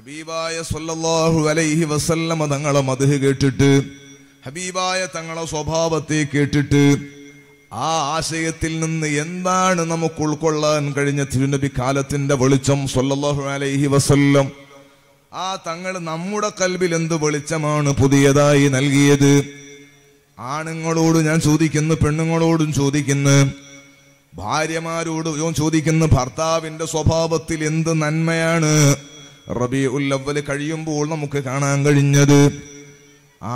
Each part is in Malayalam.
ഹബീബായ സല്ലല്ലാഹു അലൈഹി വസല്ലമ തങ്ങളെ മധു കേട്ടിട്ട് ഹബീബായ തങ്ങളെ സ്വഭാവത്തെ കേട്ടിട്ട് ആ ആശയത്തിൽ നിന്ന് എന്താണ് നമുക്ക് ഉൾക്കൊള്ളാൻ കഴിഞ്ഞ തിരുനബി കാലത്തിന്റെ വെളിച്ചം സല്ലല്ലാഹു അലൈഹി വസല്ലം ആ തങ്ങൾ നമ്മുടെ കൽവിൽ എന്ത് വെളിച്ചമാണ് പുതിയതായി നൽകിയത് ആണുങ്ങളോട് ഞാൻ ചോദിക്കുന്നു പെണ്ണുങ്ങളോടും ചോദിക്കുന്നു ഭാര്യമാരോട് ചോദിക്കുന്നു ഭർത്താവിന്റെ സ്വഭാവത്തിൽ എന്ത് നന്മയാണ് റബി ഉല്ലവല് കഴിയുമ്പോൾ നമുക്ക് കാണാൻ കഴിഞ്ഞത്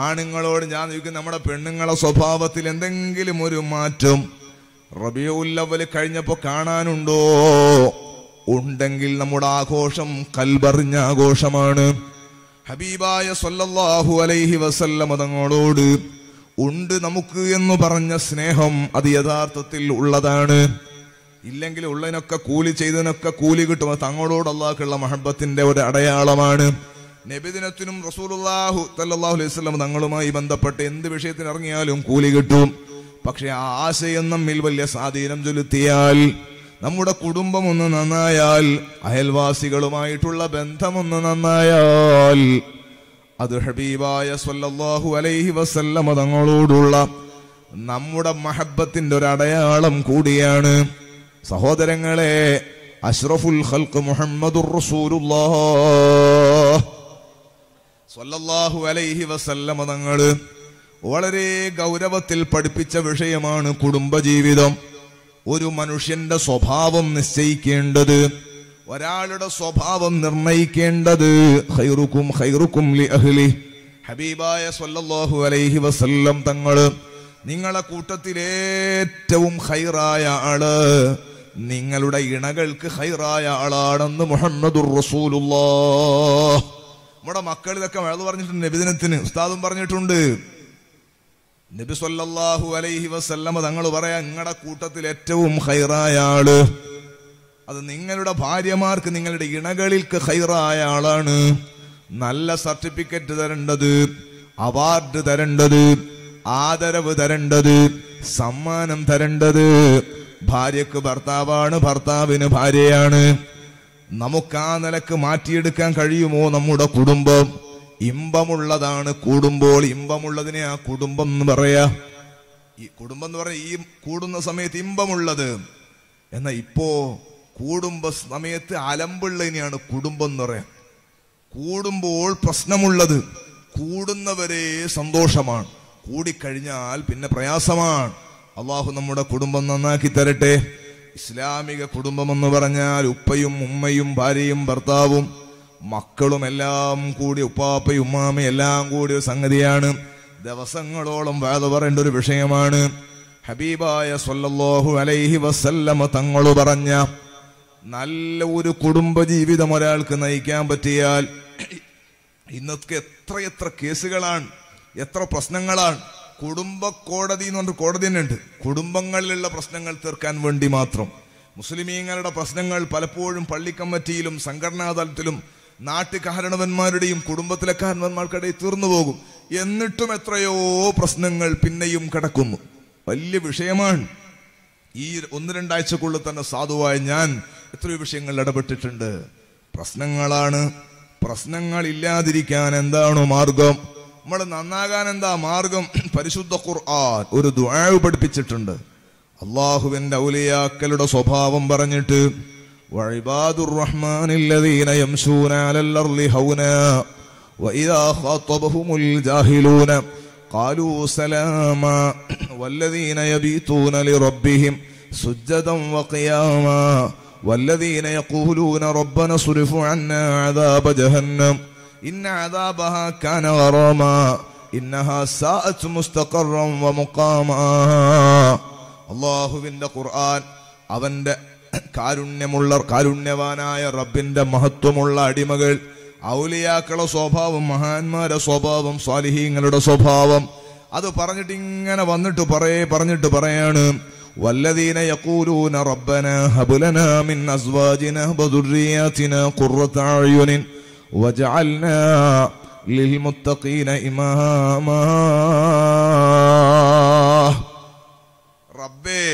ആണുങ്ങളോട് ഞാൻ ചോദിക്കും നമ്മുടെ പെണ്ണുങ്ങളെ സ്വഭാവത്തിൽ എന്തെങ്കിലും ഒരു മാറ്റം റബി ഉല്ലവല് കഴിഞ്ഞപ്പോൾ കാണാനുണ്ടോ ഉണ്ടെങ്കിൽ നമ്മുടെ ആഘോഷം കൽബറിഞ്ഞ ആഘോഷമാണ് ഹബീബായ സൊല്ലാഹു അലൈഹി വസല്ലം തങ്ങളോട് ഉണ്ട് നമുക്ക് എന്ന് പറഞ്ഞ സ്നേഹം അത് യഥാർത്ഥത്തിൽ ഉള്ളതാണ് ഇല്ലെങ്കിൽ ഉള്ളതിനൊക്കെ കൂലി ചെയ്തതിനൊക്കെ കൂലി കിട്ടും അത് തങ്ങളോട് അള്ളാഹുള്ള മഹബത്തിന്റെ ഒരു അടയാളമാണ് നബിദിനത്തിനും റസൂലുല്ലാഹു തല്ലാഹു അലൈഹി സ്വലം തങ്ങളുമായി ബന്ധപ്പെട്ട് എന്ത് വിഷയത്തിന് ഇറങ്ങിയാലും കൂലി കിട്ടും പക്ഷെ ആ ആശയം നമ്മിൽ വലിയ സ്വാധീനം ചെലുത്തിയാൽ നമ്മുടെ കുടുംബം ഒന്ന് നന്നായാൽ അയൽവാസികളുമായിട്ടുള്ള ബന്ധമൊന്ന് നന്നായാൽ അത് ഹബീബായ സല്ലല്ലാഹു അലൈഹി വസല്ലമ തങ്ങളോടുള്ള നമ്മുടെ മഹബത്തിന്റെ ഒരു അടയാളം കൂടിയാണ് സഹോദരങ്ങളെ അഷ്റഫുൽ ഖൽക്ക് മുഹമ്മദുർ റസൂലുള്ളാഹ് സ്വല്ലല്ലാഹു അലൈഹി വസല്ലമ തങ്ങൾ വളരെ ഗൗരവത്തിൽ പഠിപ്പിച്ച വിഷയമാണ് കുടുംബജീവിതം ഒരു മനുഷ്യന്റെ സ്വഭാവം നിശ്ചയിക്കേണ്ടത് ഒരാളുടെ സ്വഭാവം നിർണയിക്കേണ്ടത് ഹൈറുക്കും ഹൈറുക്കും ലി അഹ്ലി ഹബീബായ സല്ലല്ലാഹു അലൈഹി വസല്ലം തങ്ങൾ നിങ്ങളെ കൂട്ടത്തിലേറ്റവും ഹൈറായ ആള് നിങ്ങളുടെ ഇണകൾക്ക് ഹൈറായ ആളാണെന്ന് മുഹമ്മദുർ റസൂലുള്ളാ നമ്മുടെ മക്കൾ ഇതൊക്കെ വഴത് പറഞ്ഞിട്ടുണ്ട് നബിദിനത്തിന് ഉസ്താദും പറഞ്ഞിട്ടുണ്ട് നബി സൊല്ലാഹു അലൈഹി വസല്ലമ തങ്ങൾ പറയാ നിങ്ങളുടെ കൂട്ടത്തിൽ ഏറ്റവും ഹൈറായ ആള് അത് നിങ്ങളുടെ ഭാര്യമാർക്ക് നിങ്ങളുടെ ഇണകളിൽക്ക് ഹൈറായ ആളാണ് നല്ല സർട്ടിഫിക്കറ്റ് തരേണ്ടത് അവാർഡ് തരേണ്ടത് ആദരവ് തരേണ്ടത് സമ്മാനം തരേണ്ടത് ഭാര്യക്ക് ഭർത്താവാണ് ഭർത്താവിന് ഭാര്യയാണ് നമുക്ക് ആ നിലക്ക് മാറ്റിയെടുക്കാൻ കഴിയുമോ നമ്മുടെ കുടുംബം ഇമ്പമുള്ളതാണ് കൂടുമ്പോൾ ഇമ്പമുള്ളതിനെ ആ കുടുംബം എന്ന് പറയാ ഈ കുടുംബം എന്ന് പറഞ്ഞാൽ ഈ കൂടുന്ന സമയത്ത് ഇമ്പമുള്ളത് എന്നാ ഇപ്പോ കൂടുമ്പ സമയത്ത് അലമ്പുള്ളതിനെയാണ് കുടുംബം എന്ന് പറയാം കൂടുമ്പോൾ പ്രശ്നമുള്ളത് കൂടുന്നവരെ സന്തോഷമാണ് കൂടിക്കഴിഞ്ഞാൽ പിന്നെ പ്രയാസമാണ് അള്ളാഹു നമ്മുടെ കുടുംബം നന്നാക്കി തരട്ടെ ഇസ്ലാമിക കുടുംബം എന്ന് പറഞ്ഞാൽ ഉപ്പയും ഉമ്മയും ഭാര്യയും ഭർത്താവും മക്കളും എല്ലാം കൂടി ഉപ്പാപ്പയും ഉമ്മാമയും എല്ലാം കൂടി ഒരു സംഗതിയാണ് ദിവസങ്ങളോളം വേദ പറയേണ്ട ഒരു വിഷയമാണ് ഹബീബായ സൊല്ലാഹു അലൈഹി വസല്ലമ തങ്ങൾ പറഞ്ഞ നല്ല ഒരു ജീവിതം ഒരാൾക്ക് നയിക്കാൻ പറ്റിയാൽ ഇന്നത്തെ എത്രയെത്ര കേസുകളാണ് എത്ര പ്രശ്നങ്ങളാണ് കുടുംബ കോടതി എന്ന് പറഞ്ഞ കോടതി തന്നെ ഉണ്ട് കുടുംബങ്ങളിലുള്ള പ്രശ്നങ്ങൾ തീർക്കാൻ വേണ്ടി മാത്രം മുസ്ലിമീങ്ങളുടെ പ്രശ്നങ്ങൾ പലപ്പോഴും പള്ളിക്കമ്മറ്റിയിലും സംഘടനാ തലത്തിലും നാട്ടുകാരണവന്മാരുടെയും കുടുംബത്തിലെ കാരണവന്മാർക്കിടയിൽ തീർന്നു പോകും എന്നിട്ടും എത്രയോ പ്രശ്നങ്ങൾ പിന്നെയും കിടക്കുന്നു വലിയ വിഷയമാണ് ഈ ഒന്ന് രണ്ടാഴ്ചക്കുള്ളിൽ തന്നെ സാധുവായ ഞാൻ എത്രയോ വിഷയങ്ങളിൽ ഇടപെട്ടിട്ടുണ്ട് പ്രശ്നങ്ങളാണ് പ്രശ്നങ്ങൾ ഇല്ലാതിരിക്കാൻ എന്താണോ മാർഗം നമ്മൾ നന്നാകാൻ എന്താ മാർഗം പരിശുദ്ധ ഖുർആൻ ഒരു ദുആവ് പഠിപ്പിച്ചിട്ടുണ്ട് അള്ളാഹുവിന്റെ ഔലിയാക്കലുടെ സ്വഭാവം പറഞ്ഞിട്ട് വഴിബാദുർ റഹ്മാനില്ലദീന യംശൂന അലൽ അർളി ഹൗന വഇദാ ജാഹിലൂന ഇന്ന അദാബഹ കാന ഗറാമ ഇന്നഹ സാഅത് മുസ്തഖറൻ വമുഖാമ അല്ലാഹുവിൻ്റെ ഖുർആൻ അവൻ്റെ കാരുണ്യമുള്ള കാരുണ്യവാനായ റബ്ബിൻ്റെ മഹത്വമുള്ള അടിമകൾ ഔലിയാക്കളുടെ സ്വഭാവം മഹാന്മാരുടെ സ്വഭാവം സ്വാലിഹീങ്ങളുടെ സ്വഭാവം അത് പറഞ്ഞിട്ട് ഇങ്ങനെ വന്നിട്ട് പറയേ പറഞ്ഞിട്ട് പറയാണ് വല്ലദീന യഖൂലൂന റബ്ബനാ ഹബ്ലനാ മിൻ അസ്വാജിനാ أزواجنا وذرياتنا قرة وجعلنا للمتقين إماما റബ്ബേ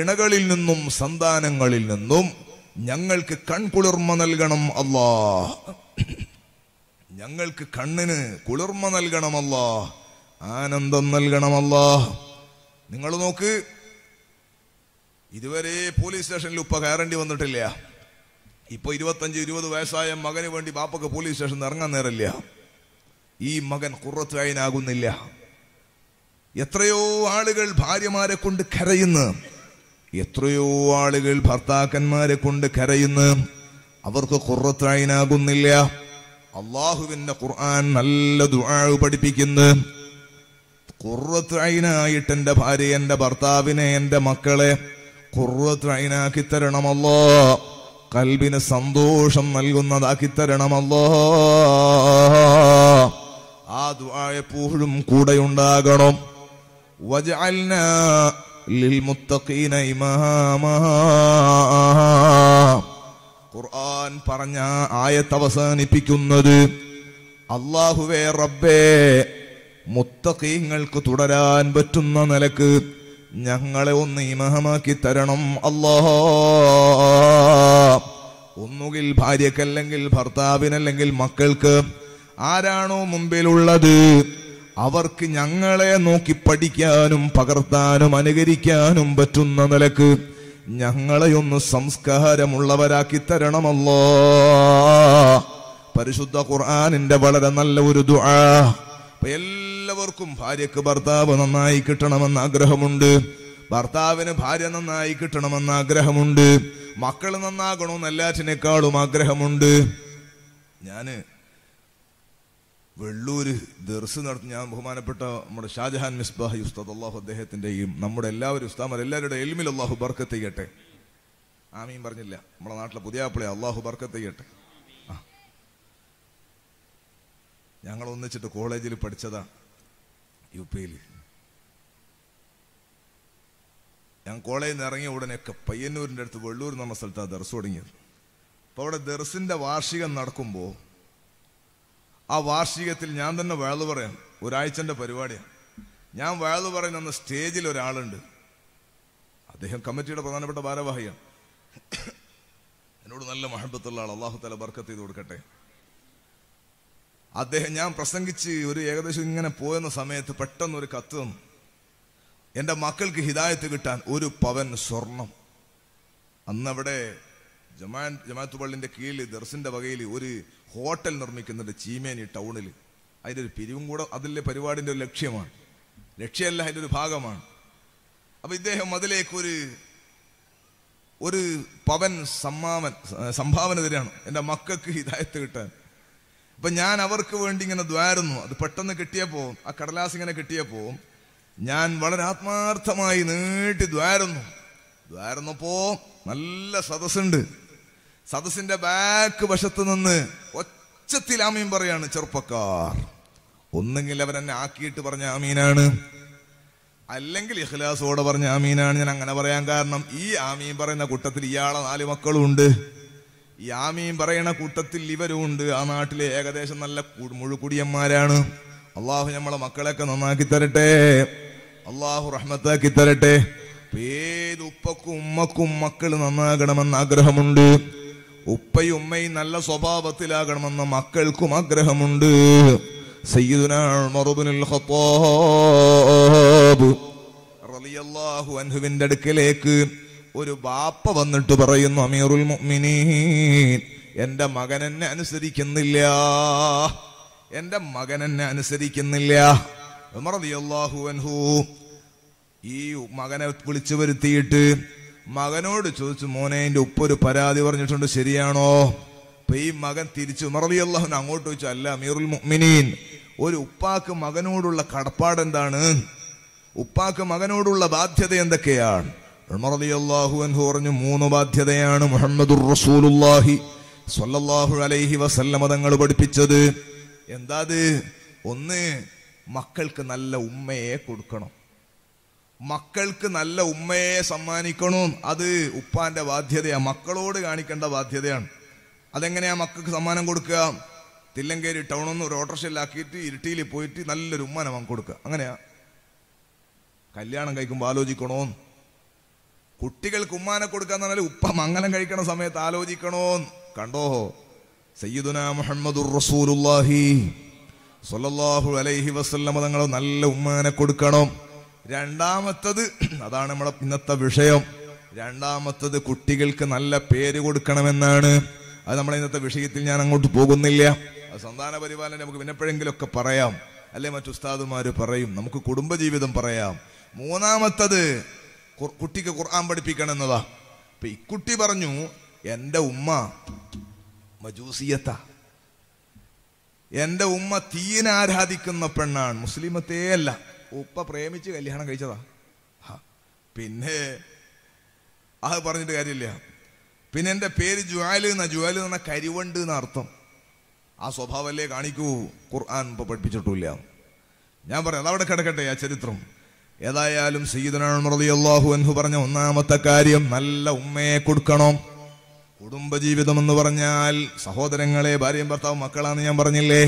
ഇണകളിൽ നിന്നും സന്താനങ്ങളിൽ നിന്നും ഞങ്ങൾക്ക് കൺകുളിർമ നൽകണം അല്ലാ ഞങ്ങൾക്ക് കണ്ണിന് കുളിർമ നൽകണമല്ല ആനന്ദം നൽകണമല്ല നിങ്ങൾ നോക്ക് ഇതുവരെ പോലീസ് സ്റ്റേഷനിൽ ഉപ്പ കയറേണ്ടി വന്നിട്ടില്ല ഇപ്പോൾ ഇരുപത്തഞ്ച് ഇരുപത് വയസ്സായ മകന് വേണ്ടി ബാപ്പക്ക് പോലീസ് സ്റ്റേഷൻ ഇറങ്ങാൻ നേരമില്ല ഈ മകൻ കുറത്തായനാകുന്നില്ല എത്രയോ ആളുകൾ ഭാര്യമാരെ കൊണ്ട് കരയുന്നു എത്രയോ ആളുകൾ ഭർത്താക്കന്മാരെ കൊണ്ട് കരയുന്നു അവർക്ക് കുറത്തായനാകുന്നില്ല അള്ളാഹുവിൻ്റെ ഖുർആൻ നല്ല ദുആവ് പഠിപ്പിക്കുന്നു കുറത്തായിനായിട്ട് എൻ്റെ ഭാര്യ എൻ്റെ ഭർത്താവിനെ എൻ്റെ മക്കളെ കുറത്തായിനാക്കി തരണമല്ലോ കൽബിന് സന്തോഷം നൽകുന്നതാക്കി തരണമല്ലോ ആ ദുആ കൂടെ ഉണ്ടാകണം ഖുർആൻ പറഞ്ഞ ആയത്ത് അവസാനിപ്പിക്കുന്നത് അള്ളാഹുവേ റബ്ബേ മുത്തക്കീങ്ങൾക്ക് തുടരാൻ പറ്റുന്ന നിലക്ക് ഞങ്ങളെ ഒന്ന് മഹമാക്കി തരണം അല്ലാ ഒന്നുകിൽ ഭാര്യക്കല്ലെങ്കിൽ ഭർത്താവിനല്ലെങ്കിൽ മക്കൾക്ക് ആരാണോ മുമ്പിലുള്ളത് അവർക്ക് ഞങ്ങളെ നോക്കി പഠിക്കാനും പകർത്താനും അനുകരിക്കാനും പറ്റുന്ന നിലക്ക് ഞങ്ങളെയൊന്ന് സംസ്കാരമുള്ളവരാക്കി തരണമല്ലോ പരിശുദ്ധ ഖുർആാനിന്റെ വളരെ നല്ല ഒരു ദുആ എല്ലാ എല്ലാവർക്കും ഭാര്യക്ക് ഭർത്താവ് നന്നായി കിട്ടണമെന്ന് ആഗ്രഹമുണ്ട് ഭർത്താവിന് ഭാര്യ നന്നായി കിട്ടണമെന്ന് ആഗ്രഹമുണ്ട് മക്കൾ നന്നാകണമെന്ന് എല്ലാറ്റിനേക്കാളും ആഗ്രഹമുണ്ട് ഞാന് വെള്ളൂര് ദർസ് നടത്തി ഞാൻ ബഹുമാനപ്പെട്ട നമ്മുടെ ഷാജഹാൻ മിസ്ബാഹി ഉസ്താദ് അള്ളാഹു അദ്ദേഹത്തിന്റെയും നമ്മുടെ എല്ലാവരും ഉസ്താമർ എല്ലാവരുടെ എൽമിൽ അള്ളാഹു ബർക്കത്ത് ചെയ്യട്ടെ ആമീൻ പറഞ്ഞില്ല നമ്മുടെ നാട്ടിലെ പുതിയ ആപ്പിളെ അള്ളാഹു ബർക്കത്ത് ചെയ്യട്ടെ ഞങ്ങൾ ഒന്നിച്ചിട്ട് കോളേജിൽ പഠിച്ചതാ യു പിയിൽ ഞാൻ കോളേജിൽ നിന്ന് ഇറങ്ങിയ ഉടനെയൊക്കെ പയ്യന്നൂരിൻ്റെ അടുത്ത് വെള്ളൂർ എന്ന പറഞ്ഞ സ്ഥലത്താണ് ദർസ് തുടങ്ങിയത് അപ്പോൾ അവിടെ ദർസിൻ്റെ വാർഷികം നടക്കുമ്പോൾ ആ വാർഷികത്തിൽ ഞാൻ തന്നെ വയളു പറയാം ഒരാഴ്ചൻ്റെ പരിപാടിയാണ് ഞാൻ വയളു പറയുന്ന അന്ന് സ്റ്റേജിൽ ഒരാളുണ്ട് അദ്ദേഹം കമ്മിറ്റിയുടെ പ്രധാനപ്പെട്ട ഭാരവാഹിയാണ് എന്നോട് നല്ല മഹബത്തുള്ള ആൾ അള്ളാഹു തല ബർക്കത്ത് ചെയ്ത് കൊടുക്കട്ടെ അദ്ദേഹം ഞാൻ പ്രസംഗിച്ച് ഒരു ഏകദേശം ഇങ്ങനെ പോയെന്ന സമയത്ത് പെട്ടെന്ന് ഒരു കത്ത് തന്നു എൻ്റെ മക്കൾക്ക് ഹിദായത്ത് കിട്ടാൻ ഒരു പവൻ സ്വർണം അന്നവിടെ ജമാൻ ജമാഅത്ത് പള്ളിൻ്റെ കീഴിൽ ദർസിൻ്റെ വകയിൽ ഒരു ഹോട്ടൽ നിർമ്മിക്കുന്നുണ്ട് ചീമേനി ടൗണിൽ അതിൻ്റെ ഒരു പിരിവും കൂടെ അതിലെ പരിപാടിൻ്റെ ഒരു ലക്ഷ്യമാണ് ലക്ഷ്യമല്ല അതിൻ്റെ ഒരു ഭാഗമാണ് അപ്പം ഇദ്ദേഹം അതിലേക്കൊരു ഒരു പവൻ സമ്മാവൻ സംഭാവന തരികയാണ് എൻ്റെ മക്കൾക്ക് ഹിദായത്ത് കിട്ടാൻ അപ്പം ഞാൻ അവർക്ക് വേണ്ടി ഇങ്ങനെ ദ്വാരുന്നു അത് പെട്ടെന്ന് കിട്ടിയപ്പോൾ ആ കടലാസ് ഇങ്ങനെ കിട്ടിയപ്പോൾ ഞാൻ വളരെ ആത്മാർത്ഥമായി നീട്ടി ദ്വാരുന്നു ദ്വാരുന്നപ്പോൾ നല്ല സദസ്സുണ്ട് സദസ്സിന്റെ ബാക്ക് വശത്ത് നിന്ന് ഒച്ചത്തിൽ ആമീൻ പറയാണ് ചെറുപ്പക്കാർ ഒന്നെങ്കിൽ എന്നെ ആക്കിയിട്ട് പറഞ്ഞ ആമീനാണ് അല്ലെങ്കിൽ ഇഖ്ലാസോടെ പറഞ്ഞ ആമീനാണ് ഞാൻ അങ്ങനെ പറയാൻ കാരണം ഈ ആമീൻ പറയുന്ന കൂട്ടത്തിൽ ഇയാളെ നാല് മക്കളും ഉണ്ട് യാമീം പറയണ കൂട്ടത്തിൽ ഇവരും ഉണ്ട് ആ നാട്ടിലെ ഏകദേശം നല്ല മുഴുകുടിയന്മാരാണ് അള്ളാഹു നമ്മളെ മക്കളെയൊക്കെ നന്നാക്കി തരട്ടെ അള്ളാഹു റഹ്മത്താക്കി തരട്ടെ ഏത് ഉപ്പക്കും ഉമ്മക്കും മക്കൾ നന്നാകണമെന്ന് ആഗ്രഹമുണ്ട് ഉപ്പയും ഉമ്മയും നല്ല സ്വഭാവത്തിലാകണമെന്ന് മക്കൾക്കും ആഗ്രഹമുണ്ട് സയ്യിദുനാഹുവിന്റെ അടുക്കലേക്ക് ഒരു ബാപ്പ വന്നിട്ട് പറയുന്നു അമീറുൽ മുഅ്മിനീൻ എൻ്റെ മകൻ എന്നെ അനുസരിക്കുന്നില്ല എൻ്റെ മകൻ എന്നെ അനുസരിക്കുന്നില്ല ഉമർദിയല്ലാഹു അൻഹു ഈ മകനെ വിളിച്ചു വരുത്തിയിട്ട് മകനോട് ചോദിച്ചു മോനെ എൻ്റെ ഉപ്പ ഒരു പരാതി പറഞ്ഞിട്ടുണ്ട് ശരിയാണോ അപ്പൊ ഈ മകൻ തിരിച്ചു ഉമർദിയല്ലാഹുൻ അങ്ങോട്ട് ചോദിച്ചു അല്ല അമീറുൽ മുഅ്മിനീൻ ഒരു ഉപ്പാക്ക് മകനോടുള്ള കടപ്പാട് എന്താണ് ഉപ്പാക്ക് മകനോടുള്ള ബാധ്യത എന്തൊക്കെയാണ് അൻഹു പറഞ്ഞു മൂന്ന് ബാധ്യതയാണ് മുഹമ്മദുർ റസൂലുള്ളാഹി സൊല്ലാഹു അലൈഹി വസല്ലമ തങ്ങൾ പഠിപ്പിച്ചത് എന്താത് ഒന്ന് മക്കൾക്ക് നല്ല ഉമ്മയെ കൊടുക്കണം മക്കൾക്ക് നല്ല ഉമ്മയെ സമ്മാനിക്കണം അത് ഉപ്പാന്റെ ബാധ്യതയാണ് മക്കളോട് കാണിക്കേണ്ട ബാധ്യതയാണ് അതെങ്ങനെയാ മക്കൾക്ക് സമ്മാനം കൊടുക്കുക തില്ലങ്കേരി ടൗണിൽ നിന്ന് ഒരു ഓട്ടോറിക്ഷയിലാക്കിയിട്ട് ഇരുട്ടിയിൽ പോയിട്ട് നല്ലൊരു ഉമ്മനം കൊടുക്കുക അങ്ങനെയാ കല്യാണം കഴിക്കുമ്പോൾ ആലോചിക്കണോന്ന് കുട്ടികൾക്ക് ഉമ്മാനെ കൊടുക്കാന്ന് പറഞ്ഞാൽ ഉപ്പ മംഗലം കഴിക്കണ സമയത്ത് ആലോചിക്കണോ കണ്ടോ സയ്യിദുന മുഹമ്മദുർ റസൂലുള്ളാഹി സൊല്ലാഹു അലൈഹി വസ്ലമ തങ്ങൾ നല്ല ഉമ്മാനെ കൊടുക്കണം രണ്ടാമത്തത് അതാണ് നമ്മുടെ ഇന്നത്തെ വിഷയം രണ്ടാമത്തത് കുട്ടികൾക്ക് നല്ല പേര് കൊടുക്കണമെന്നാണ് അത് നമ്മുടെ ഇന്നത്തെ വിഷയത്തിൽ ഞാൻ അങ്ങോട്ട് പോകുന്നില്ല അത് സന്താന പരിപാലനം നമുക്ക് ഒക്കെ പറയാം അല്ലെ മറ്റു ഉസ്താദുമാർ പറയും നമുക്ക് കുടുംബജീവിതം പറയാം മൂന്നാമത്തത് കുട്ടിക്ക് ഖുർആൻ പഠിപ്പിക്കണം എന്നതാ അപ്പൊ ഇക്കുട്ടി പറഞ്ഞു എൻ്റെ ഉമ്മ മജൂസിയത്ത എൻ്റെ ഉമ്മ തീനെ ആരാധിക്കുന്ന പെണ്ണാണ് മുസ്ലിമത്തേ അല്ല ഉപ്പ പ്രേമിച്ച് കല്യാണം കഴിച്ചതാ പിന്നെ അത് പറഞ്ഞിട്ട് കാര്യമില്ല പിന്നെ എൻ്റെ പേര് ജുവാല് എന്നാ ജുവാല് എന്ന് പറഞ്ഞാൽ കരിവണ്ട് എന്ന അർത്ഥം ആ സ്വഭാവമല്ലേ കാണിക്കൂ ഖുർആൻ ഇപ്പൊ പഠിപ്പിച്ചിട്ടില്ല ഞാൻ പറയാം അതവിടെ കിടക്കട്ടെ ആ ചരിത്രം ഏതായാലും സീതനാണു എന്ന് പറഞ്ഞ ഒന്നാമത്തെ കാര്യം നല്ല ഉമ്മയെ കൊടുക്കണം കുടുംബജീവിതം എന്ന് പറഞ്ഞാൽ സഹോദരങ്ങളെ ഭാര്യയും ഭർത്താവും മക്കളാന്ന് ഞാൻ പറഞ്ഞില്ലേ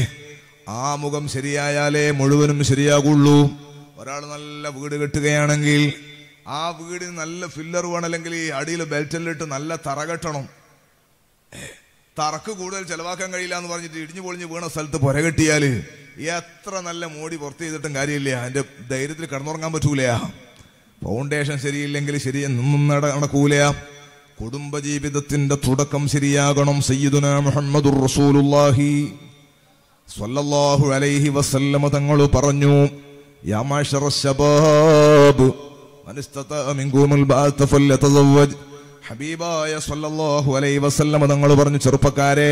ആ മുഖം ശരിയായാലേ മുഴുവനും ശരിയാകുള്ളൂ ഒരാൾ നല്ല വീട് കെട്ടുകയാണെങ്കിൽ ആ വീടിന് നല്ല ഫില്ലർ വേണം അല്ലെങ്കിൽ ഈ അടിയിൽ ബെൽറ്റിലിട്ട് നല്ല തറ കെട്ടണം തറക്ക് കൂടുതൽ ചെലവാക്കാൻ കഴിയില്ല എന്ന് പറഞ്ഞിട്ട് ഇടിഞ്ഞു പൊളിഞ്ഞ് വീണ സ്ഥലത്ത് പുര കെട്ടിയാല് എത്ര നല്ല മോടി പുറത്ത് ചെയ്തിട്ടും കാര്യമില്ല എൻ്റെ ധൈര്യത്തിൽ കടന്നുറങ്ങാൻ പറ്റൂല ഫൗണ്ടേഷൻ ശരിയില്ലെങ്കിൽ ശരി നട കുടുംബ ജീവിതത്തിന്റെ തുടക്കം ശരിയാകണം സയ്യിദുന മുഹമ്മദുർ സ്വല്ലല്ലാഹു അലൈഹി വസല്ലമ തങ്ങൾ പറഞ്ഞു ഹബീബായ അലൈഹി വസല്ലമ തങ്ങൾ പറഞ്ഞു ചെറുപ്പക്കാരെ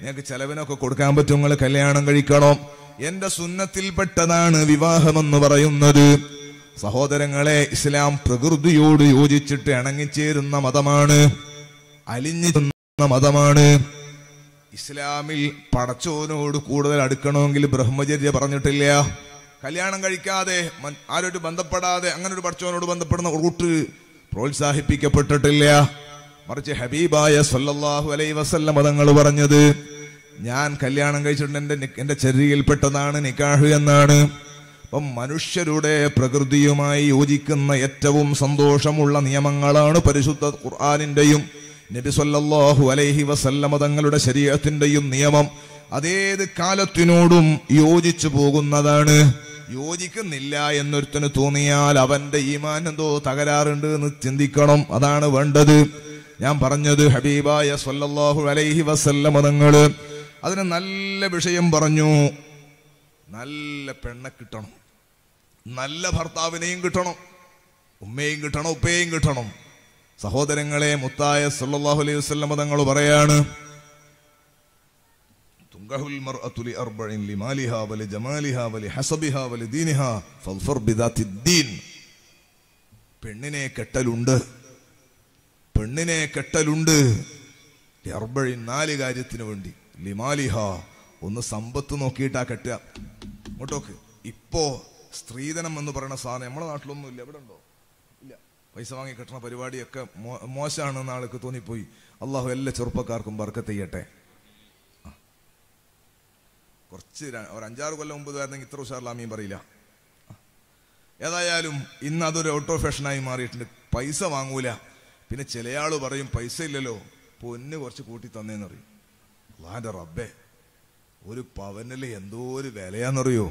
നിങ്ങൾക്ക് ചെലവിനൊക്കെ കൊടുക്കാൻ പറ്റും നിങ്ങൾ കല്യാണം കഴിക്കണം എന്റെ സുന്നത്തിൽപ്പെട്ടതാണ് വിവാഹമെന്ന് പറയുന്നത് സഹോദരങ്ങളെ ഇസ്ലാം പ്രകൃതിയോട് യോജിച്ചിട്ട് ഇണങ്ങിച്ചേരുന്ന മതമാണ് അലിഞ്ഞിരുന്ന മതമാണ് ഇസ്ലാമിൽ പടച്ചോനോട് കൂടുതൽ അടുക്കണമെങ്കിൽ ബ്രഹ്മചര്യ പറഞ്ഞിട്ടില്ല കല്യാണം കഴിക്കാതെ ആരോട് ബന്ധപ്പെടാതെ അങ്ങനെ ഒരു പടച്ചോനോട് ബന്ധപ്പെടുന്ന റൂട്ട് പ്രോത്സാഹിപ്പിക്കപ്പെട്ടിട്ടില്ല മറിച്ച് ഹബീബായ സല്ലാഹു അലൈ വസല്ല മതങ്ങൾ പറഞ്ഞത് ഞാൻ കല്യാണം കഴിച്ചിട്ടുണ്ട് എൻ്റെ എൻ്റെ ചെറിയയിൽപ്പെട്ടതാണ് നിക്കാഹ് എന്നാണ് അപ്പം മനുഷ്യരുടെ പ്രകൃതിയുമായി യോജിക്കുന്ന ഏറ്റവും സന്തോഷമുള്ള നിയമങ്ങളാണ് പരിശുദ്ധ ഖുർആാനിൻ്റെയും നബി സല്ലല്ലാഹു അലൈഹി വസല്ലമ തങ്ങളുടെ ശരീരത്തിൻ്റെയും നിയമം അതേത് കാലത്തിനോടും യോജിച്ചു പോകുന്നതാണ് യോജിക്കുന്നില്ല എന്നൊരുത്തിന് തോന്നിയാൽ അവന്റെ ഈമാൻ എന്തോ തകരാറുണ്ട് എന്ന് ചിന്തിക്കണം അതാണ് വേണ്ടത് ഞാൻ പറഞ്ഞത് ഹബീബായ സല്ലല്ലാഹു അലൈഹി വസല്ലമ തങ്ങള് അതിന് നല്ല വിഷയം പറഞ്ഞു നല്ല പെണ്ണെ കിട്ടണം നല്ല ഭർത്താവിനെയും കിട്ടണം ഉമ്മയും കിട്ടണം ഉപ്പയും കിട്ടണം സഹോദരങ്ങളെ മുത്തായ സല്ലാഹു അലൈഹി വസ്ലം മതങ്ങൾ പറയാണ് പെണ്ണിനെ കെട്ടലുണ്ട് പെണ്ണിനെ കെട്ടലുണ്ട് നാല് കാര്യത്തിന് വേണ്ടി ലിമാലിഹ ഒന്ന് സമ്പത്ത് നോക്കിയിട്ടാ കെട്ടുക ഇങ്ങോട്ടോക്ക് ഇപ്പോ സ്ത്രീധനം എന്ന് പറയുന്ന സാധനം നമ്മുടെ നാട്ടിലൊന്നും ഇല്ല എവിടെ ഉണ്ടോ ഇല്ല പൈസ വാങ്ങി കെട്ടണ പരിപാടിയൊക്കെ മോശമാണെന്ന് ആൾക്ക് തോന്നിപ്പോയി അള്ളാഹു എല്ലാ ചെറുപ്പക്കാർക്കും ബർക്കത്ത് ചെയ്യട്ടെ കുറച്ച് ഒരു അഞ്ചാറ് കൊല്ലം മുമ്പ് വരുന്നെങ്കിൽ ഇത്ര ഉഷാറിലാമീൻ പറയില്ല ഏതായാലും ഇന്ന് അതൊരു ഔട്ട് ഓഫ് ഫാഷനായി മാറിയിട്ടുണ്ട് പൈസ വാങ്ങൂല പിന്നെ ചിലയാൾ പറയും പൈസ ഇല്ലല്ലോ പൊന്ന് കുറച്ച് കൂട്ടി തന്നേന്ന് പറയും അള്ളാന്റെ റബ്ബേ ഒരു പവനിൽ എന്തോ ഒരു വിലയാന്നറിയോ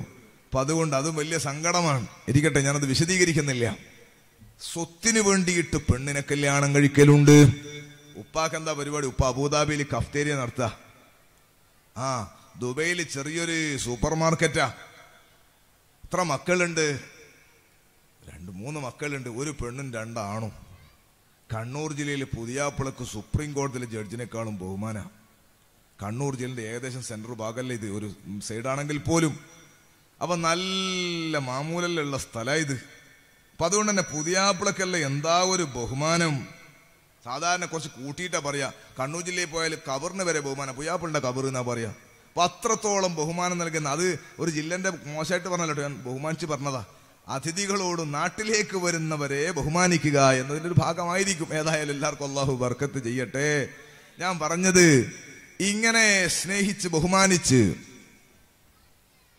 അപ്പൊ അതുകൊണ്ട് അതും വലിയ സങ്കടമാണ് ഇരിക്കട്ടെ ഞാനത് വിശദീകരിക്കുന്നില്ല സ്വത്തിന് വേണ്ടിയിട്ട് പെണ്ണിനെ കല്യാണം കഴിക്കലുണ്ട് ഉപ്പാക്ക് എന്താ പരിപാടി ഉപ്പ അബുദാബിയിൽ കഫ്തേരിയ നടത്ത ആ ദുബൈയിൽ ചെറിയൊരു സൂപ്പർ മാർക്കറ്റാ എത്ര മക്കളുണ്ട് രണ്ട് മൂന്ന് മക്കളുണ്ട് ഒരു പെണ്ണും രണ്ടാണും കണ്ണൂർ ജില്ലയിലെ പുതിയാപ്പിളക്ക് സുപ്രീം കോടതിയിലെ ജഡ്ജിനേക്കാളും ബഹുമാനമാണ് കണ്ണൂർ ജില്ലയിലെ ഏകദേശം സെൻട്രൽ ഭാഗമല്ല ഇത് ഒരു സൈഡാണെങ്കിൽ പോലും അപ്പം നല്ല മാമൂലല്ലുള്ള സ്ഥലമാണ് ഇത് അപ്പം അതുകൊണ്ട് തന്നെ പുതിയാപ്പിളക്കല്ല എന്താ ഒരു ബഹുമാനം സാധാരണ കുറച്ച് കൂട്ടിയിട്ടാ പറയാ കണ്ണൂർ ജില്ലയിൽ പോയാൽ കവറിന് വരെ ബഹുമാനം പുയ്യാപ്പിളിൻ്റെ കവർ എന്നാ പറയാ അപ്പം അത്രത്തോളം ബഹുമാനം നൽകുന്ന അത് ഒരു ജില്ലൻ്റെ മോശമായിട്ട് പറഞ്ഞല്ലോ ഞാൻ ബഹുമാനിച്ച് പറഞ്ഞതാ അതിഥികളോട് നാട്ടിലേക്ക് വരുന്നവരെ ബഹുമാനിക്കുക എന്നതിൻ്റെ ഒരു ഭാഗമായിരിക്കും ഏതായാലും എല്ലാവർക്കും അള്ളാഹു ബർക്കത്ത് ചെയ്യട്ടെ ഞാൻ പറഞ്ഞത് ഇങ്ങനെ സ്നേഹിച്ച് ബഹുമാനിച്ച്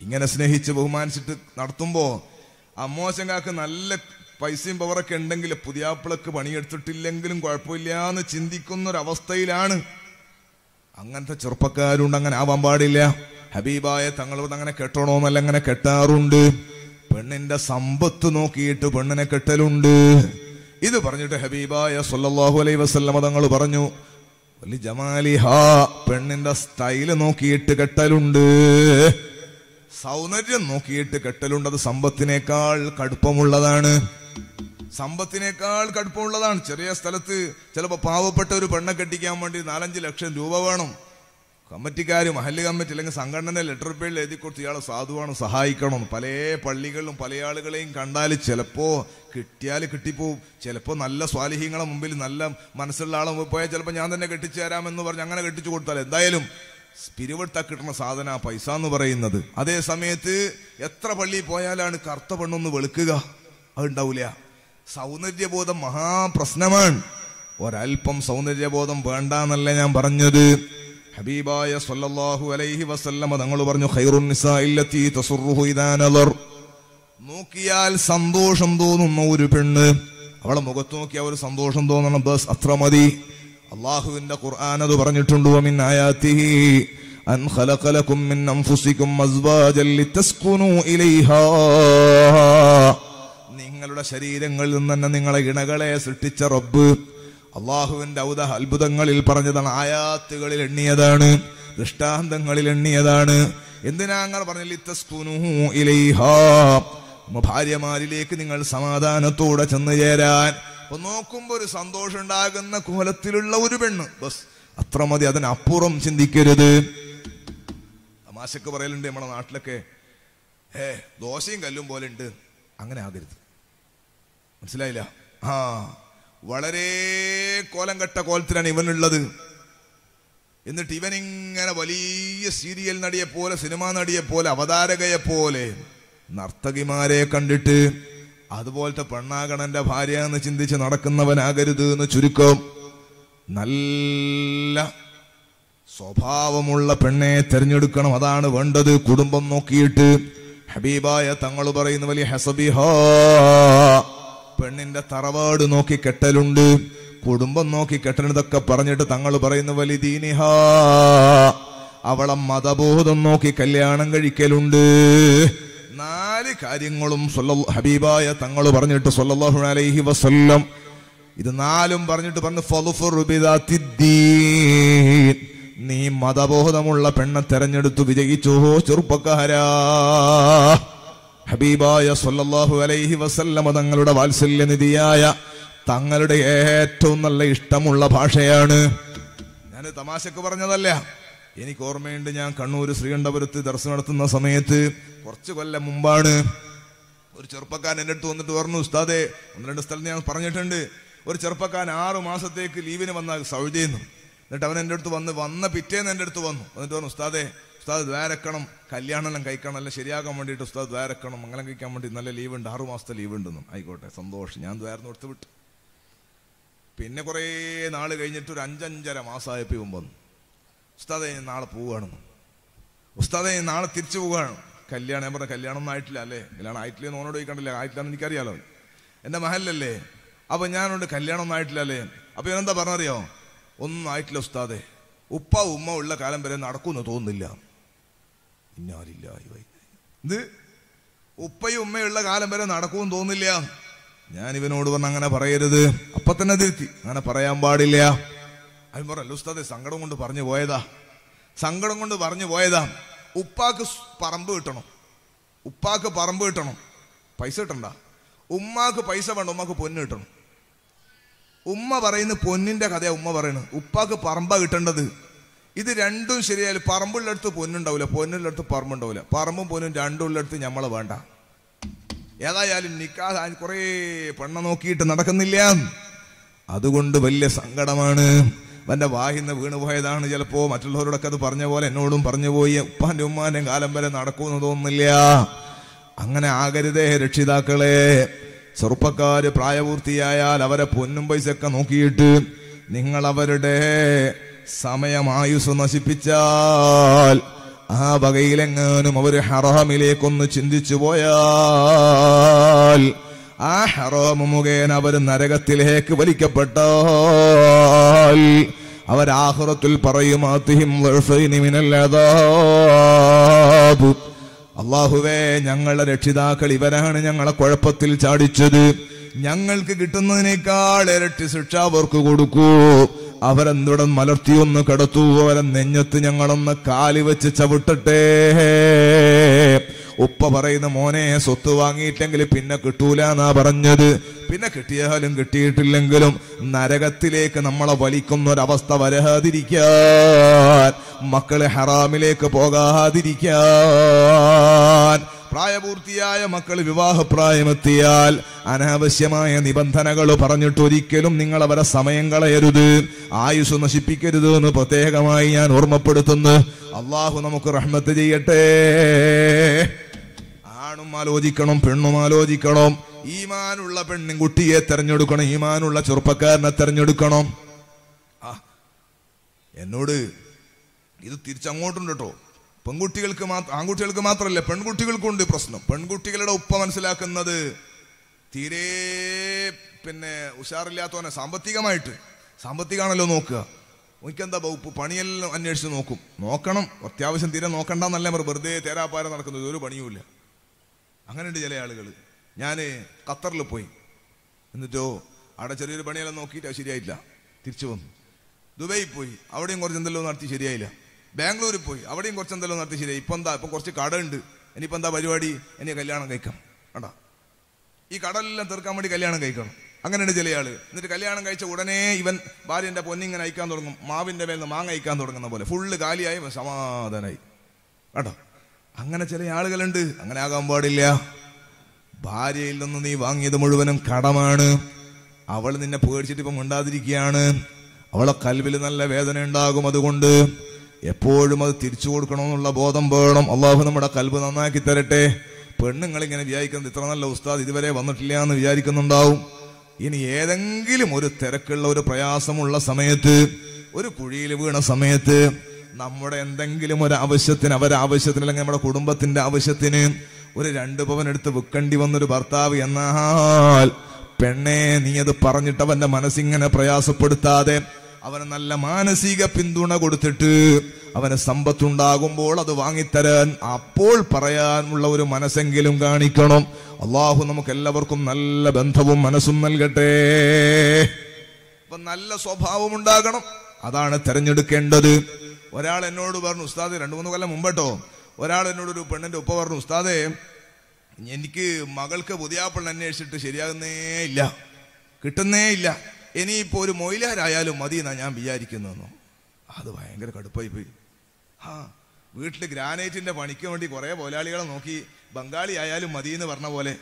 ഇങ്ങനെ സ്നേഹിച്ച് ബഹുമാനിച്ചിട്ട് നടത്തുമ്പോൾ ആ കാക്ക് നല്ല പൈസയും പവറൊക്കെ ഉണ്ടെങ്കിൽ പുതിയാപ്പിളക്ക് പണിയെടുത്തിട്ടില്ലെങ്കിലും കുഴപ്പമില്ല എന്ന് ചിന്തിക്കുന്നൊരവസ്ഥയിലാണ് അങ്ങനത്തെ ചെറുപ്പക്കാരുണ്ട് അങ്ങനെ ആവാൻ പാടില്ല ഹബീബായ തങ്ങളോട് അങ്ങനെ കെട്ടണോന്നല്ല അങ്ങനെ കെട്ടാറുണ്ട് പെണ്ണിന്റെ സമ്പത്ത് നോക്കിയിട്ട് പെണ്ണിനെ കെട്ടലുണ്ട് ഇത് പറഞ്ഞിട്ട് ഹബീബായ സൊല്ലാഹു അലൈ വസല്ലമ തങ്ങൾ പറഞ്ഞു പെണ്ണിന്റെ സ്റ്റൈല് നോക്കിയിട്ട് കെട്ടലുണ്ട് സൗന്ദര്യം നോക്കിയിട്ട് കെട്ടലുണ്ട് അത് സമ്പത്തിനേക്കാൾ കടുപ്പമുള്ളതാണ് സമ്പത്തിനേക്കാൾ കടുപ്പമുള്ളതാണ് ചെറിയ സ്ഥലത്ത് ചിലപ്പോൾ പാവപ്പെട്ട ഒരു പെണ്ണെ കെട്ടിക്കാൻ വേണ്ടി നാലഞ്ച് ലക്ഷം രൂപ വേണം കമ്മിറ്റിക്കാർ മഹല്ല് കമ്മിറ്റി അല്ലെങ്കിൽ സംഘടന ലെറ്റർ പേരിൽ എഴുതി കൊടുത്ത് ഇയാളെ സാധുവാണ് സഹായിക്കണം പല പള്ളികളിലും പല ആളുകളെയും കണ്ടാൽ ചിലപ്പോൾ കിട്ടിയാൽ കിട്ടിപ്പോവും ചിലപ്പോൾ നല്ല സ്വാലിഹ്യങ്ങളെ മുമ്പിൽ നല്ല മനസ്സുള്ള ആളെ മുമ്പിൽ പോയാൽ ചിലപ്പോൾ ഞാൻ തന്നെ കെട്ടിച്ചു തരാമെന്ന് പറഞ്ഞ് അങ്ങനെ കെട്ടിച്ചു കൊടുത്താൽ എന്തായാലും പിരിവെടുത്താ കിട്ടുന്ന സാധന പൈസ എന്ന് പറയുന്നത് അതേ സമയത്ത് എത്ര പള്ളി പോയാലാണ് കറുത്ത പെണ്ണൊന്ന് വെളുക്കുക അതുണ്ടാവില്ല സൗന്ദര്യബോധം മഹാപ്രശ്നമാണ് ഒരൽപ്പം സൗന്ദര്യബോധം വേണ്ട എന്നല്ല ഞാൻ പറഞ്ഞത് ഹബീബായ സല്ലല്ലാഹു അലൈഹി വസല്ലമ തങ്ങൾ പറഞ്ഞു ഖൈറുൻ നിസാഇല്ലത്തി തസറുഹു ഇദാ നദർ നോക്കിയാൽ സന്തോഷം തോന്നുന്ന ഒരു പെണ്ണ് അവളെ മുഖത്ത് നോക്കിയാൽ ഒരു സന്തോഷം തോന്നണം ബസ് അത്ര മതി അള്ളാഹുവിന്റെ ഖുർആൻ അത് പറഞ്ഞിട്ടുണ്ട് മിൻ ആയാത്തിഹി അൻ ഖലഖലകും മിൻ അൻഫുസികും അസ്വാജൻ ലിതസ്കുനു ഇലൈഹാ നിങ്ങളുടെ ശരീരങ്ങളിൽ നിന്ന് തന്നെ നിങ്ങളെ ഇണകളെ സൃഷ്ടിച്ച റബ്ബ് അള്ളാഹുവിന്റെ ഔദ അത്ഭുതങ്ങളിൽ പറഞ്ഞതാണ് ആയാത്തുകളിൽ എണ്ണിയതാണ് ദൃഷ്ടാന്തങ്ങളിൽ എണ്ണിയതാണ് എന്തിനാ അങ്ങനെ പറഞ്ഞില്ല ഭാര്യമാരിലേക്ക് നിങ്ങൾ സമാധാനത്തോടെ ചെന്നു ചേരാൻ അപ്പൊ നോക്കുമ്പോ ഒരു സന്തോഷം ഉണ്ടാകുന്ന കോലത്തിലുള്ള ഒരു പെണ്ണ് ബസ് അത്ര മതി അതിനപ്പുറം ചിന്തിക്കരുത് തമാശക്ക് പറയലുണ്ട് നമ്മുടെ നാട്ടിലൊക്കെ ഏ ദോശയും കല്ലും പോലെ ഉണ്ട് അങ്ങനെ ആകരുത് മനസ്സിലായില്ല ആ വളരെ കോലം കെട്ട കോലത്തിലാണ് ഇവനുള്ളത് എന്നിട്ട് ഇവനിങ്ങനെ വലിയ സീരിയൽ നടിയെ പോലെ സിനിമാ നടിയെ പോലെ അവതാരകയെ പോലെ നർത്തകിമാരെ കണ്ടിട്ട് അതുപോലത്തെ പെണ്ണാകണന്റെ ഭാര്യ എന്ന് ചിന്തിച്ച് നടക്കുന്നവനാകരുത് എന്ന് ചുരുക്കം നല്ല സ്വഭാവമുള്ള പെണ്ണെ തിരഞ്ഞെടുക്കണം അതാണ് വേണ്ടത് കുടുംബം നോക്കിയിട്ട് ഹബീബായ തങ്ങൾ പറയുന്ന വലിയ ഹസബിഹ പെണ്ണിന്റെ തറവാട് നോക്കി കെട്ടലുണ്ട് കുടുംബം നോക്കി കെട്ടണതൊക്കെ പറഞ്ഞിട്ട് തങ്ങൾ പറയുന്നു വലിദീനിഹ അവളെ മതബോധം നോക്കി കല്യാണം കഴിക്കലുണ്ട് നാല് കാര്യങ്ങളും ഹബീബായ തങ്ങൾ പറഞ്ഞിട്ട് സൊല്ലാഹു അലൈഹി വസല്ലം ഇത് നാലും പറഞ്ഞിട്ട് പറഞ്ഞു നീ മതബോധമുള്ള പെണ്ണെ തെരഞ്ഞെടുത്തു വിജയിച്ചോ ചെറുപ്പക്കാരാ ഹബീബായ സല്ലല്ലാഹു അലൈഹി വസല്ലമ തങ്ങളുടെ നിധിയായ തങ്ങളുടെ ഏറ്റവും നല്ല ഇഷ്ടമുള്ള ഭാഷയാണ് ഞാൻ തമാശക്ക് പറഞ്ഞതല്ല എനിക്ക് ഓർമ്മയുണ്ട് ഞാൻ കണ്ണൂർ ശ്രീകണ്ഠപുരത്ത് ദർശനം നടത്തുന്ന സമയത്ത് കുറച്ച് കൊല്ലം മുമ്പാണ് ഒരു ചെറുപ്പക്കാരൻ എൻ്റെ അടുത്ത് വന്നിട്ട് പറഞ്ഞു ഉസ്താദെ ഒന്ന് രണ്ട് സ്ഥലത്ത് ഞാൻ പറഞ്ഞിട്ടുണ്ട് ഒരു ചെറുപ്പക്കാരൻ ആറു മാസത്തേക്ക് ലീവിന് വന്ന സൗദിയിൽ എന്നിട്ട് അവൻ എൻ്റെ അടുത്ത് വന്ന് വന്ന പിറ്റേന്ന് എൻ്റെ അടുത്ത് വന്നു എന്നിട്ട് പറഞ്ഞു ഉസ്താദെ ഉസ്താദ് ദ്വാരക്കണം കല്യാണമെല്ലാം കഴിക്കണം എല്ലാം ശരിയാക്കാൻ വേണ്ടിയിട്ട് ഉസ്താദ് ദ്വാരക്കണം മംഗലം കഴിക്കാൻ വേണ്ടി നല്ല ലീവ് ഉണ്ട് ആറു മാസത്തെ ലീവ് ഉണ്ടെന്നും ആയിക്കോട്ടെ സന്തോഷം ഞാൻ ദ്വാരം കൊടുത്ത് വിട്ടു പിന്നെ കുറേ നാൾ കഴിഞ്ഞിട്ട് ഒരു അഞ്ചഞ്ചര മാസമായപ്പോൾ ഇവൻ വന്നു ഉസ്താദെ നാളെ പോവുകയാണെന്ന് ഉസ്താദെ നാളെ തിരിച്ചു പോവുകയാണ് കല്യാണം ഞാൻ പറഞ്ഞ കല്യാണം ഒന്നും ആയിട്ടില്ല അല്ലേ കല്യാണം ആയിട്ടില്ല എന്ന് ഓനോട് ചോദിക്കണ്ടല്ലേ ആയിട്ടില്ലെന്ന് എനിക്കറിയാലോ എൻ്റെ മഹലല്ലേ അപ്പം ഞാനുണ്ട് കല്യാണം ഒന്നും ആയിട്ടില്ല അല്ലേ അപ്പോൾ ഞാനെന്താ പറഞ്ഞറിയോ ഒന്നും ആയിട്ടില്ല ഉസ്താദെ ഉപ്പ ഉമ്മ ഉള്ള കാലം വരെ നടക്കുമെന്ന് തോന്നുന്നില്ല ഇത് ഉപ്പയും ഉമ്മയുള്ള കാലം വരെ നടക്കുമെന്ന് തോന്നില്ല ഞാൻ ഇവനോട് വന്ന് അങ്ങനെ പറയരുത് അപ്പൊ തന്നെ തിരുത്തി അങ്ങനെ പറയാൻ പാടില്ല അവൻ പറഞ്ഞല്ല ഉസ്താദ് സങ്കടം കൊണ്ട് പറഞ്ഞു പോയതാ സങ്കടം കൊണ്ട് പറഞ്ഞു പോയതാ ഉപ്പാക്ക് പറമ്പ് കിട്ടണം ഉപ്പാക്ക് പറമ്പ് കിട്ടണം പൈസ കിട്ടണ്ട ഉമ്മാക്ക് പൈസ വേണ്ട ഉമ്മാക്ക് പൊന്ന് കിട്ടണം ഉമ്മ പറയുന്ന പൊന്നിന്റെ കഥയാ ഉമ്മ പറയുന്നത് ഉപ്പാക്ക് പറമ്പ കിട്ടേണ്ടത് ഇത് രണ്ടും ശരിയായാൽ പറമ്പുള്ളടുത്ത് പൊന്നുണ്ടാവില്ല പൊന്നുള്ളടുത്ത് പറമ്പുണ്ടാവില്ല പറമ്പും പൊന്നും രണ്ടുള്ളടുത്ത് നമ്മളെ വേണ്ട ഏതായാലും നിക്കാഹ് കുറേ പെണ്ണ നോക്കിയിട്ട് നടക്കുന്നില്ല അതുകൊണ്ട് വലിയ സങ്കടമാണ് എൻ്റെ വാഹിന്ന് വീണ് പോയതാണ് ചിലപ്പോൾ മറ്റുള്ളവരോടൊക്കെ അത് പറഞ്ഞ പോലെ എന്നോടും പറഞ്ഞു പോയി ഉപ്പാൻ്റെ ഉമ്മാൻ്റെയും കാലം വരെ നടക്കുമെന്ന് തോന്നുന്നില്ല അങ്ങനെ ആകരുതേ രക്ഷിതാക്കളെ ചെറുപ്പക്കാര് പ്രായപൂർത്തിയായാൽ അവരെ പൊന്നും ഒക്കെ നോക്കിയിട്ട് നിങ്ങൾ അവരുടെ സമയം ആയുസ് നശിപ്പിച്ചാൽ ആ വകയിലെങ്ങാനും അവര് ഹറാമിലേക്കൊന്ന് ചിന്തിച്ചു പോയാൽ ആ ഹറോമ മുഖേന അവർ നരകത്തിലേക്ക് വലിക്കപ്പെട്ടാൽ അവരാഹുറത്തിൽ പറയുമാത്തിയും അള്ളാഹുവേ ഞങ്ങളുടെ രക്ഷിതാക്കൾ ഇവരാണ് ഞങ്ങളെ കുഴപ്പത്തിൽ ചാടിച്ചത് ഞങ്ങൾക്ക് കിട്ടുന്നതിനേക്കാൾ ഇരട്ടി ശിക്ഷ അവർക്ക് കൊടുക്കൂ അവരെന്നിടം മലർത്തിയൊന്ന് കിടത്തു അവരെ നെഞ്ഞത്ത് ഞങ്ങളൊന്ന് കാലി വെച്ച് ചവിട്ടട്ടെ ഉപ്പ പറയുന്ന മോനെ സ്വത്ത് വാങ്ങിയിട്ടെങ്കിൽ പിന്നെ കിട്ടൂല എന്നാ പറഞ്ഞത് പിന്നെ കിട്ടിയാലും കിട്ടിയിട്ടില്ലെങ്കിലും നരകത്തിലേക്ക് നമ്മളെ വലിക്കുന്ന ഒരവസ്ഥ വരാതിരിക്കാൻ മക്കളെ ഹറാമിലേക്ക് പോകാതിരിക്കാൻ പ്രായപൂർത്തിയായ മക്കൾ വിവാഹപ്രായമെത്തിയാൽ അനാവശ്യമായ നിബന്ധനകൾ പറഞ്ഞിട്ടൊരിക്കലും നിങ്ങൾ അവരെ സമയം കളയരുത് ആയുസ് നശിപ്പിക്കരുത് എന്ന് പ്രത്യേകമായി ഞാൻ ഓർമ്മപ്പെടുത്തുന്നു അള്ളാഹു നമുക്ക് റഹ്മത്ത് ചെയ്യട്ടെ ആണും ആലോചിക്കണം പെണ്ണും ആലോചിക്കണം ഈമാനുള്ള കുട്ടിയെ തെരഞ്ഞെടുക്കണം ഈമാനുള്ള ചെറുപ്പക്കാരനെ തെരഞ്ഞെടുക്കണം എന്നോട് ഇത് തിരിച്ചങ്ങോട്ടുണ്ട് കേട്ടോ പെൺകുട്ടികൾക്ക് മാത്രം ആൺകുട്ടികൾക്ക് മാത്രമല്ല പെൺകുട്ടികൾക്കുണ്ട് പ്രശ്നം പെൺകുട്ടികളുടെ ഉപ്പ മനസ്സിലാക്കുന്നത് തീരെ പിന്നെ ഉഷാറില്ലാത്തവനെ സാമ്പത്തികമായിട്ട് സാമ്പത്തികമാണല്ലോ നോക്കുക എനിക്കെന്താ വകുപ്പ് പണിയെല്ലാം അന്വേഷിച്ച് നോക്കും നോക്കണം അത്യാവശ്യം തീരെ നോക്കണ്ടെന്നല്ല അവർ വെറുതെ തേരാപ്പാരം നടക്കുന്നത് ഒരു പണിയുമില്ല അങ്ങനെയുണ്ട് ചില ആളുകൾ ഞാൻ ഖത്തറിൽ പോയി എന്നിട്ടോ അവിടെ ചെറിയൊരു പണിയെല്ലാം നോക്കിയിട്ട് ശരിയായില്ല തിരിച്ചു വന്നു ദുബൈ പോയി അവിടെയും കുറച്ച് എന്തെല്ലോ നടത്തി ശരിയായില്ല ബാംഗ്ലൂരിൽ പോയി അവിടെയും കുറച്ച് എന്തെല്ലാം നടത്തി ശരി ഇപ്പം എന്താ ഇപ്പം കുറച്ച് കടയുണ്ട് ഇനിയിപ്പം എന്താ പരിപാടി ഇനി കല്യാണം കഴിക്കാം വേണ്ട ഈ കടലെല്ലാം തീർക്കാൻ വേണ്ടി കല്യാണം കഴിക്കണം അങ്ങനെയുണ്ട് ചില എന്നിട്ട് കല്യാണം കഴിച്ച ഉടനെ ഇവൻ ഭാര്യൻ്റെ പൊന്നിങ്ങനെ അയക്കാൻ തുടങ്ങും മാവിൻ്റെ മേൽ നിന്ന് മാങ്ങ അയക്കാൻ തുടങ്ങുന്ന പോലെ ഫുള്ള് കാലിയായി സമാധാനായി കേട്ടോ അങ്ങനെ ചില ആളുകളുണ്ട് അങ്ങനെ ആകാൻ പാടില്ല ഭാര്യയിൽ നിന്ന് നീ വാങ്ങിയത് മുഴുവനും കടമാണ് അവൾ നിന്നെ പേടിച്ചിട്ട് ഇപ്പം മിണ്ടാതിരിക്കുകയാണ് അവളെ കൽവിൽ നല്ല വേദന ഉണ്ടാകും അതുകൊണ്ട് എപ്പോഴും അത് തിരിച്ചു കൊടുക്കണമെന്നുള്ള ബോധം വേണം അള്ളാഹു നമ്മുടെ കൽബ് നന്നാക്കി തരട്ടെ ഇങ്ങനെ വിചാരിക്കുന്നത് ഇത്ര നല്ല ഉസ്താദ് ഇതുവരെ വന്നിട്ടില്ല എന്ന് വിചാരിക്കുന്നുണ്ടാവും ഇനി ഏതെങ്കിലും ഒരു തിരക്കുള്ള ഒരു പ്രയാസമുള്ള സമയത്ത് ഒരു കുഴിയിൽ വീണ സമയത്ത് നമ്മുടെ എന്തെങ്കിലും ഒരു ആവശ്യത്തിന് അവരാവശ്യത്തിന് അല്ലെങ്കിൽ നമ്മുടെ കുടുംബത്തിന്റെ ആവശ്യത്തിന് ഒരു രണ്ട് പവൻ എടുത്ത് വെക്കേണ്ടി വന്നൊരു ഭർത്താവ് എന്നാൽ പെണ്ണേ നീ അത് പറഞ്ഞിട്ട് അവന്റെ മനസ്സിങ്ങനെ പ്രയാസപ്പെടുത്താതെ അവന് നല്ല മാനസിക പിന്തുണ കൊടുത്തിട്ട് അവന് സമ്പത്തുണ്ടാകുമ്പോൾ അത് വാങ്ങിത്തരാൻ അപ്പോൾ പറയാനുള്ള ഒരു മനസ്സെങ്കിലും കാണിക്കണം അള്ളാഹു നമുക്ക് എല്ലാവർക്കും നല്ല ബന്ധവും മനസ്സും നൽകട്ടെ അപ്പൊ നല്ല സ്വഭാവം ഉണ്ടാകണം അതാണ് തെരഞ്ഞെടുക്കേണ്ടത് ഒരാൾ എന്നോട് പറഞ്ഞു ഉസ്താദ് രണ്ടു മൂന്ന് കൊല്ലം മുമ്പട്ടോ ഒരാൾ എന്നോട് ഒരു പെണ്ണിന്റെ ഉപ്പ പറഞ്ഞു ഉസ്താദേ എനിക്ക് മകൾക്ക് പുതിയ പെണ്ണ് അന്വേഷിച്ചിട്ട് ശരിയാകുന്നേ ഇല്ല കിട്ടുന്നേ ഇല്ല ഇനിയിപ്പോൾ ഒരു മൊയിലാരായാലും മതി എന്നാണ് ഞാൻ വിചാരിക്കുന്നതെന്നോ അത് ഭയങ്കര കടുപ്പായി പോയി ആ വീട്ടിൽ ഗ്രാനൈറ്റിൻ്റെ പണിക്ക് വേണ്ടി കുറേ പോലാളികളെ നോക്കി ബംഗാളി ആയാലും മതി എന്ന് പറഞ്ഞ പോലെ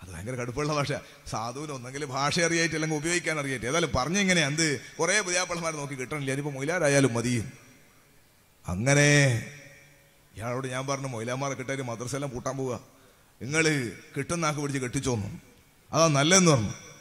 അത് ഭയങ്കര കടുപ്പുള്ള ഭാഷ സാധുവിന് ഒന്നെങ്കിൽ ഭാഷ അറിയായിട്ട് അല്ലെങ്കിൽ ഉപയോഗിക്കാൻ അറിയായിട്ട് ഏതായാലും പറഞ്ഞിങ്ങനെ എന്ത് കുറേ പുതിയാപ്പിളമാരെ നോക്കി കിട്ടണില്ല ഇനിയിപ്പോൾ മൊയിലാരായാലും മതി അങ്ങനെ ഇയാളോട് ഞാൻ പറഞ്ഞു മൊയിലാമാരെ കിട്ടാൻ മദ്രസ എല്ലാം പൂട്ടാൻ പോവുക നിങ്ങൾ കിട്ടുന്ന ആക്ക് പിടിച്ച് കെട്ടിച്ചോന്നു അതാ നല്ലതെന്ന് പറഞ്ഞു